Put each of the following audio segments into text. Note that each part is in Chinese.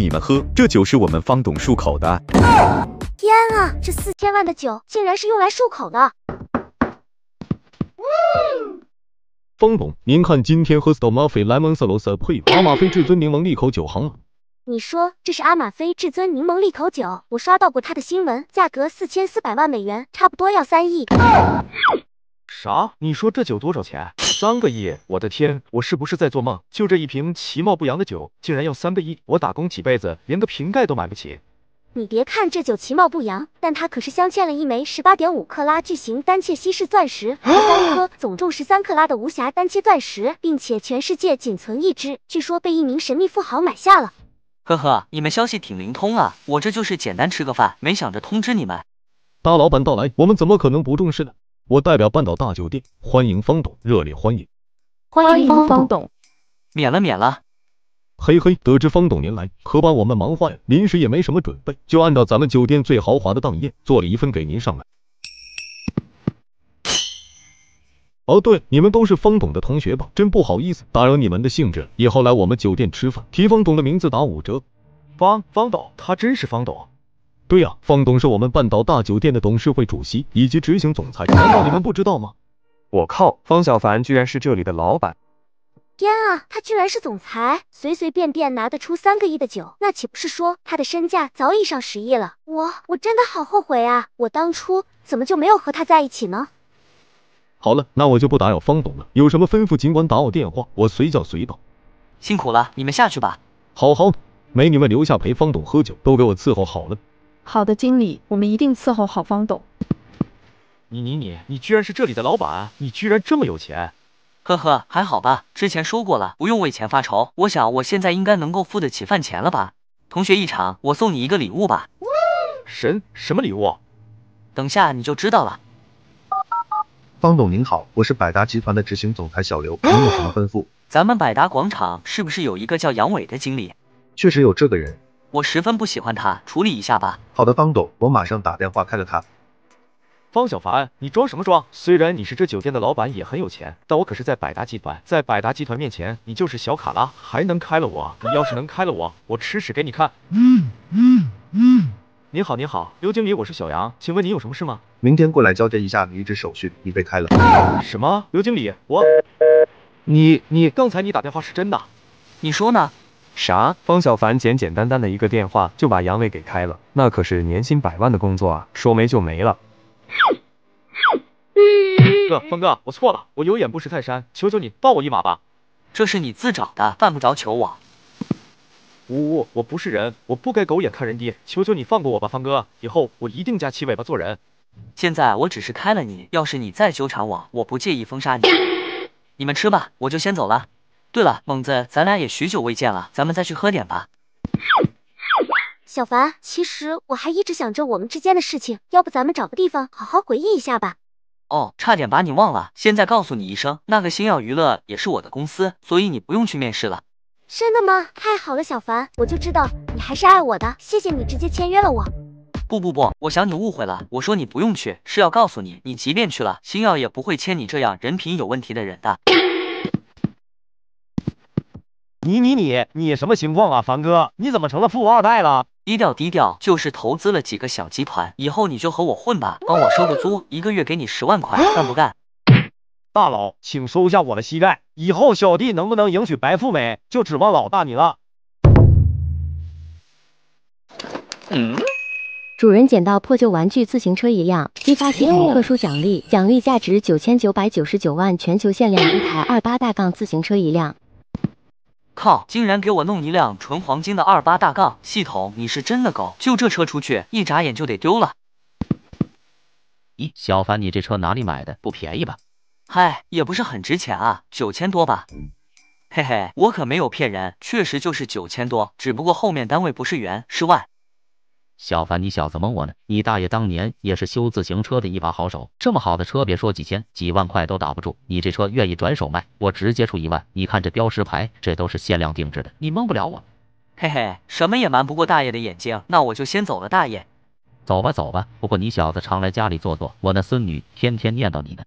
你们喝这酒是我们方董漱口的。天啊，这四千万的酒竟然是用来漱口的！方董，您看今天喝 s t o 的阿 s 菲莱蒙萨罗 sir，阿玛菲至尊柠檬利口酒行吗？你说这是阿玛菲至尊柠檬利口酒，我刷到过它的新闻，价格四千四百万美元，差不多要三亿。啥？你说这酒多少钱？三个亿！我的天，我是不是在做梦？就这一瓶其貌不扬的酒，竟然要三个亿！我打工几辈子，连个瓶盖都买不起。你别看这酒其貌不扬，但它可是镶嵌了一枚十八点五克拉巨型单切稀世钻石，和三颗总重十三克拉的无瑕单切钻石，并且全世界仅存一只，据说被一名神秘富豪买下了。呵呵，你们消息挺灵通啊，我这就是简单吃个饭，没想着通知你们。大老板到来，我们怎么可能不重视呢？我代表半岛大酒店，欢迎方董，热烈欢迎，欢迎方董，免了，免了。嘿嘿，得知方董您来，可把我们忙坏了，临时也没什么准备，就按照咱们酒店最豪华的档宴做了一份给您上来。哦对，你们都是方董的同学吧？真不好意思打扰你们的兴致，以后来我们酒店吃饭，提方董的名字打五折。方方董，他真是方董。对呀，方董是我们半岛大酒店的董事会主席以及执行总裁，难道你们不知道吗？我靠，方小凡居然是这里的老板！天啊，他居然是总裁，随随便便拿得出三个亿的酒，那岂不是说他的身价早已上十亿了？我我真的好后悔啊，我当初怎么就没有和他在一起呢？好了，那我就不打扰方董了，有什么吩咐尽管打我电话，我随叫随到。辛苦了，你们下去吧。好好，美女们留下陪方董喝酒，都给我伺候好了。好的，经理，我们一定伺候好方董。你你你，你居然是这里的老板，你居然这么有钱。呵呵，还好吧，之前说过了，不用为钱发愁。我想我现在应该能够付得起饭钱了吧。同学一场，我送你一个礼物吧。神什么礼物？等下你就知道了。方董您好，我是百达集团的执行总裁小刘，您有什么吩咐？咱们百达广场是不是有一个叫杨伟的经理？确实有这个人。我十分不喜欢他，处理一下吧。好的，方董，我马上打电话开了他。方小凡，你装什么装？虽然你是这酒店的老板，也很有钱，但我可是在百达集团，在百达集团面前，你就是小卡拉，还能开了我？你要是能开了我，我吃屎给你看。嗯嗯嗯。你好，你好，刘经理，我是小杨，请问你有什么事吗？明天过来交接一下离职手续，你被开了。什么？刘经理，我，你，你刚才你打电话是真的？你说呢？啥？方小凡简简单单的一个电话就把杨伟给开了，那可是年薪百万的工作啊，说没就没了。哥，方哥，我错了，我有眼不识泰山，求求你放我一马吧。这是你自找的，犯不着求我。呜呜，我不是人，我不该狗眼看人低，求求你放过我吧，方哥，以后我一定夹起尾巴做人。现在我只是开了你，要是你再纠缠我，我不介意封杀你。你们吃吧，我就先走了。对了，猛子，咱俩也许久未见了，咱们再去喝点吧。小凡，其实我还一直想着我们之间的事情，要不咱们找个地方好好回忆一下吧。哦，差点把你忘了，现在告诉你一声，那个星耀娱乐也是我的公司，所以你不用去面试了。真的吗？太好了，小凡，我就知道你还是爱我的，谢谢你直接签约了我。不不不，我想你误会了，我说你不用去，是要告诉你，你即便去了，星耀也不会签你这样人品有问题的人的。你你你你什么情况啊，凡哥？你怎么成了富二代了？低调低调，就是投资了几个小集团。以后你就和我混吧，帮我收个租，一个月给你十万块，干不干？大佬，请收下我的膝盖。以后小弟能不能迎娶白富美，就指望老大你了。嗯。主人捡到破旧玩具自行车一辆，激发系统特殊奖励，奖励价值九千九百九十九万全球限量一台二八大杠自行车一辆。靠！竟然给我弄一辆纯黄金的二八大杠系统，你是真的狗？就这车出去，一眨眼就得丢了。咦，小凡，你这车哪里买的？不便宜吧？嗨，也不是很值钱啊，九千多吧。嘿嘿，我可没有骗人，确实就是九千多，只不过后面单位不是元，是万。小凡，你小子蒙我呢！你大爷当年也是修自行车的一把好手，这么好的车，别说几千、几万块都打不住。你这车愿意转手卖，我直接出一万。你看这标识牌，这都是限量定制的，你蒙不了我。嘿嘿，什么也瞒不过大爷的眼睛，那我就先走了，大爷。走吧走吧，不过你小子常来家里坐坐，我那孙女天天念叨你呢。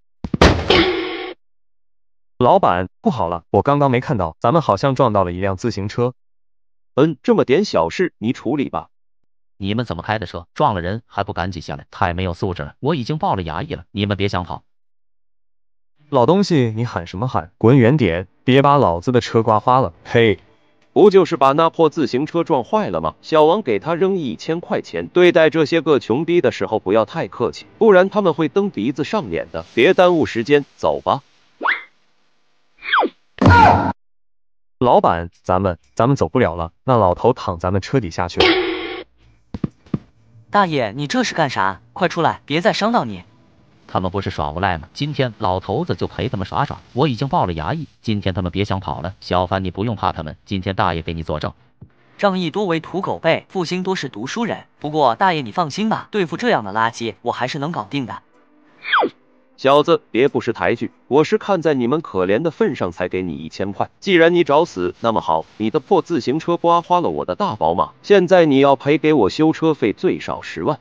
老板，不好了，我刚刚没看到，咱们好像撞到了一辆自行车。嗯，这么点小事，你处理吧。你们怎么开的车？撞了人还不赶紧下来？太没有素质了！我已经报了衙役了，你们别想跑！老东西，你喊什么喊？滚远点，别把老子的车刮花了！嘿，不就是把那破自行车撞坏了吗？小王给他扔一千块钱，对待这些个穷逼的时候不要太客气，不然他们会蹬鼻子上脸的。别耽误时间，走吧。老板，咱们咱们走不了了，那老头躺咱们车底下去了。大爷，你这是干啥？快出来，别再伤到你！他们不是耍无赖吗？今天老头子就陪他们耍耍。我已经报了衙役，今天他们别想跑了。小凡，你不用怕他们，今天大爷给你作证。仗义多为土狗辈，负心多是读书人。不过大爷你放心吧，对付这样的垃圾，我还是能搞定的。小子，别不识抬举！我是看在你们可怜的份上才给你一千块。既然你找死，那么好，你的破自行车刮花了我的大宝马，现在你要赔给我修车费，最少十万。